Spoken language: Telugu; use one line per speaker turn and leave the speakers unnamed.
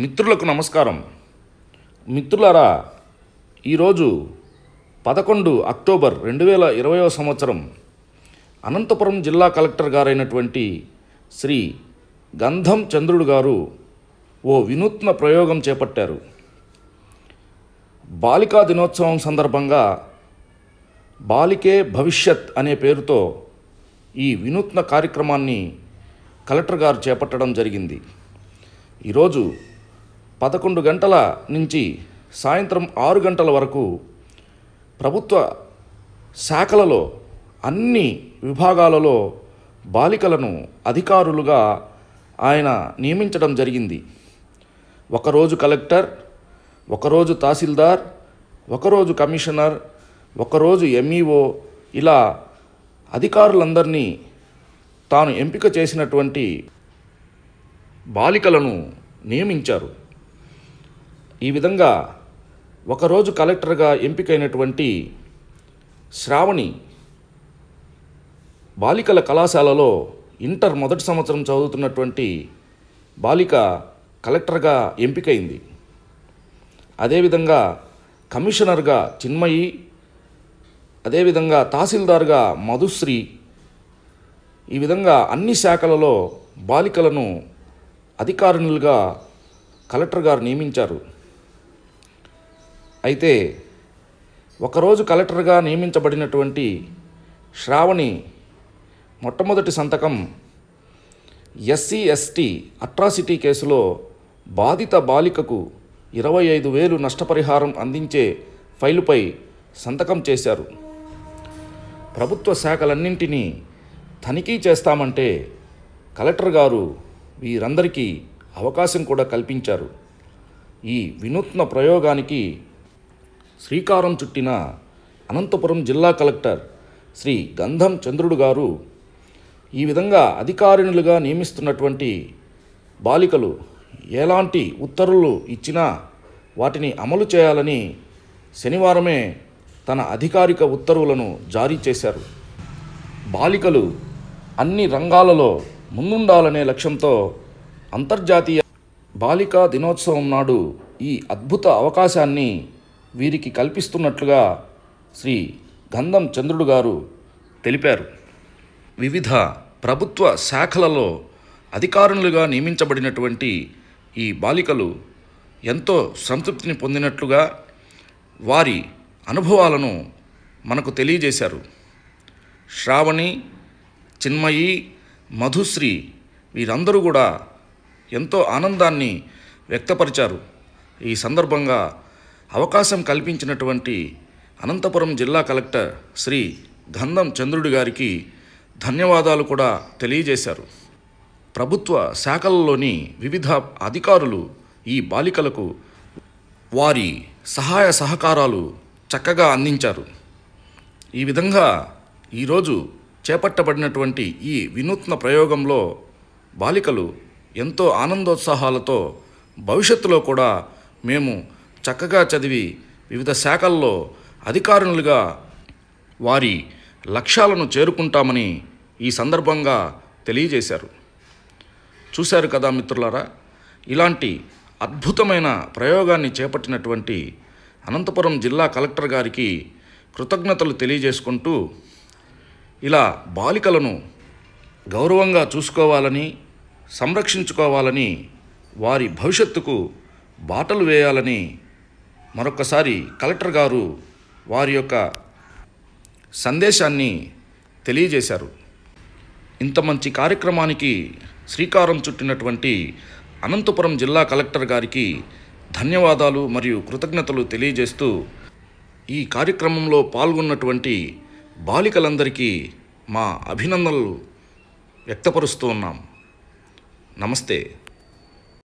మిత్రులకు నమస్కారం మిత్రులారా ఈరోజు పదకొండు అక్టోబర్ రెండు వేల ఇరవయో సంవత్సరం అనంతపురం జిల్లా కలెక్టర్ గారైనటువంటి శ్రీ గంధం చంద్రుడు గారు ఓ వినూత్న ప్రయోగం చేపట్టారు బాలికా దినోత్సవం సందర్భంగా బాలికే భవిష్యత్ అనే పేరుతో ఈ వినూత్న కార్యక్రమాన్ని కలెక్టర్ గారు చేపట్టడం జరిగింది ఈరోజు పదకొండు గంటల నుంచి సాయంత్రం ఆరు గంటల వరకు ప్రభుత్వ శాఖలలో అన్ని విభాగాలలో బాలికలను అధికారులుగా ఆయన నియమించడం జరిగింది ఒకరోజు కలెక్టర్ ఒకరోజు తహసీల్దార్ ఒకరోజు కమిషనర్ ఒకరోజు ఎంఈఓ e ఇలా అధికారులందరినీ తాను ఎంపిక చేసినటువంటి బాలికలను నియమించారు ఈ విధంగా ఒకరోజు కలెక్టర్గా ఎంపికైనటువంటి శ్రావణి బాలికల కళాశాలలో ఇంటర్ మొదటి సంవత్సరం చదువుతున్నటువంటి బాలిక కలెక్టర్గా ఎంపికైంది అదేవిధంగా కమిషనర్గా చిన్మయి అదేవిధంగా తహసీల్దార్గా మధుశ్రీ ఈ విధంగా అన్ని శాఖలలో బాలికలను అధికారులుగా కలెక్టర్ గారు నియమించారు అయితే ఒకరోజు కలెక్టర్గా నియమించబడినటువంటి శ్రావణి మొట్టమొదటి సంతకం ఎస్సీ ఎస్టీ అట్రాసిటీ కేసులో బాధిత బాలికకు ఇరవై ఐదు వేలు నష్టపరిహారం అందించే ఫైలుపై సంతకం చేశారు ప్రభుత్వ శాఖలన్నింటినీ తనిఖీ చేస్తామంటే కలెక్టర్ గారు వీరందరికీ అవకాశం కూడా కల్పించారు ఈ వినూత్న ప్రయోగానికి శ్రీకారం చుట్టిన అనంతపురం జిల్లా కలెక్టర్ శ్రీ గంధం చంద్రుడు గారు ఈ విధంగా అధికారిణులుగా నియమిస్తున్నటువంటి బాలికలు ఎలాంటి ఉత్తర్వులు ఇచ్చినా వాటిని అమలు చేయాలని శనివారమే తన అధికారిక ఉత్తర్వులను జారీ చేశారు బాలికలు అన్ని రంగాలలో ముందుండాలనే లక్ష్యంతో అంతర్జాతీయ బాలికా దినోత్సవం నాడు ఈ అద్భుత అవకాశాన్ని వీరికి కల్పిస్తున్నట్లుగా శ్రీ గంధం చంద్రుడు గారు తెలిపారు వివిధ ప్రభుత్వ శాఖలలో అధికారులుగా నియమించబడినటువంటి ఈ బాలికలు ఎంతో సంతృప్తిని పొందినట్లుగా వారి అనుభవాలను మనకు తెలియజేశారు శ్రావణి చిన్మయి మధుశ్రీ వీరందరూ కూడా ఎంతో ఆనందాన్ని వ్యక్తపరిచారు ఈ సందర్భంగా అవకాశం కల్పించినటువంటి అనంతపురం జిల్లా కలెక్టర్ శ్రీ గంధం చంద్రుడి గారికి ధన్యవాదాలు కూడా తెలియజేశారు ప్రభుత్వ శాఖలలోని వివిధ అధికారులు ఈ బాలికలకు వారి సహాయ సహకారాలు చక్కగా అందించారు ఈ విధంగా ఈరోజు చేపట్టబడినటువంటి ఈ వినూత్న ప్రయోగంలో బాలికలు ఎంతో ఆనందోత్సాహాలతో భవిష్యత్తులో కూడా మేము చక్కగా చదివి వివిధ శాఖల్లో అధికారులుగా వారి లక్ష్యాలను చేరుకుంటామని ఈ సందర్భంగా తెలియజేశారు చూశారు కదా మిత్రులారా ఇలాంటి అద్భుతమైన ప్రయోగాన్ని చేపట్టినటువంటి అనంతపురం జిల్లా కలెక్టర్ గారికి కృతజ్ఞతలు తెలియజేసుకుంటూ ఇలా బాలికలను గౌరవంగా చూసుకోవాలని సంరక్షించుకోవాలని వారి భవిష్యత్తుకు బాటలు వేయాలని మరొకసారి కలెక్టర్ గారు వారి యొక్క సందేశాన్ని తెలియజేశారు ఇంత మంచి కార్యక్రమానికి శ్రీకారం చుట్టినటువంటి అనంతపురం జిల్లా కలెక్టర్ గారికి ధన్యవాదాలు మరియు కృతజ్ఞతలు తెలియజేస్తూ ఈ కార్యక్రమంలో పాల్గొన్నటువంటి బాలికలందరికీ మా అభినందనలు వ్యక్తపరుస్తూ ఉన్నాం నమస్తే